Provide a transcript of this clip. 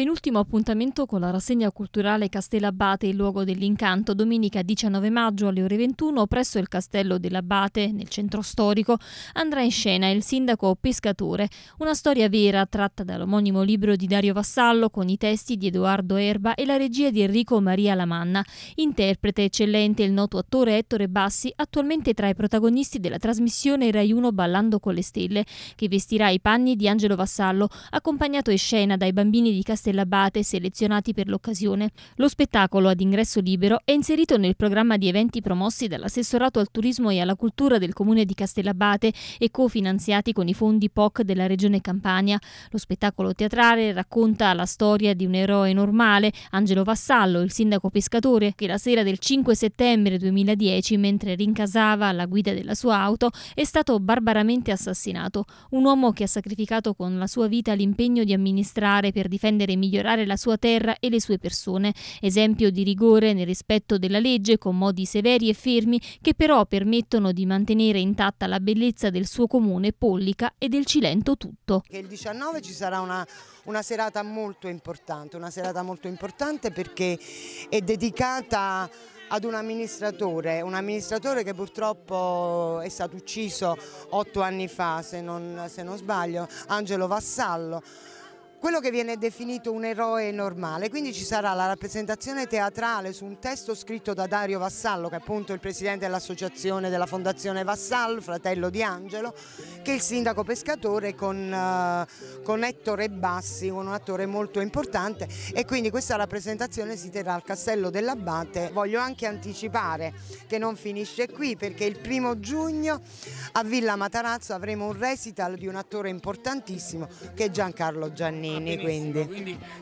Penultimo appuntamento con la rassegna culturale Castellabate, il luogo dell'incanto, domenica 19 maggio alle ore 21 presso il Castello dell'Abate, nel centro storico, andrà in scena il sindaco Pescatore, una storia vera tratta dall'omonimo libro di Dario Vassallo con i testi di Edoardo Erba e la regia di Enrico Maria Lamanna. Interprete eccellente il noto attore Ettore Bassi, attualmente tra i protagonisti della trasmissione Rai 1 Ballando con le Stelle, che vestirà i panni di Angelo Vassallo, accompagnato in scena dai bambini di Castellabate e selezionati per l'occasione. Lo spettacolo ad ingresso libero è inserito nel programma di eventi promossi dall'assessorato al turismo e alla cultura del comune di Castellabate e cofinanziati con i fondi POC della regione Campania. Lo spettacolo teatrale racconta la storia di un eroe normale, Angelo Vassallo, il sindaco pescatore, che la sera del 5 settembre 2010, mentre rincasava alla guida della sua auto, è stato barbaramente assassinato. Un uomo che ha sacrificato con la sua vita l'impegno di amministrare per difendere e migliorare la sua terra e le sue persone, esempio di rigore nel rispetto della legge con modi severi e fermi che però permettono di mantenere intatta la bellezza del suo comune Pollica e del Cilento tutto. Il 19 ci sarà una, una serata molto importante, una serata molto importante perché è dedicata ad un amministratore, un amministratore che purtroppo è stato ucciso otto anni fa, se non, se non sbaglio, Angelo Vassallo quello che viene definito un eroe normale, quindi ci sarà la rappresentazione teatrale su un testo scritto da Dario Vassallo, che è appunto il presidente dell'associazione della Fondazione Vassallo, fratello di Angelo, che è il sindaco pescatore con, eh, con Ettore Bassi, un attore molto importante e quindi questa rappresentazione si terrà al Castello dell'Abbate. Voglio anche anticipare che non finisce qui perché il primo giugno a Villa Matarazzo avremo un recital di un attore importantissimo che è Giancarlo Giannini. Ah, bambini, quindi. quindi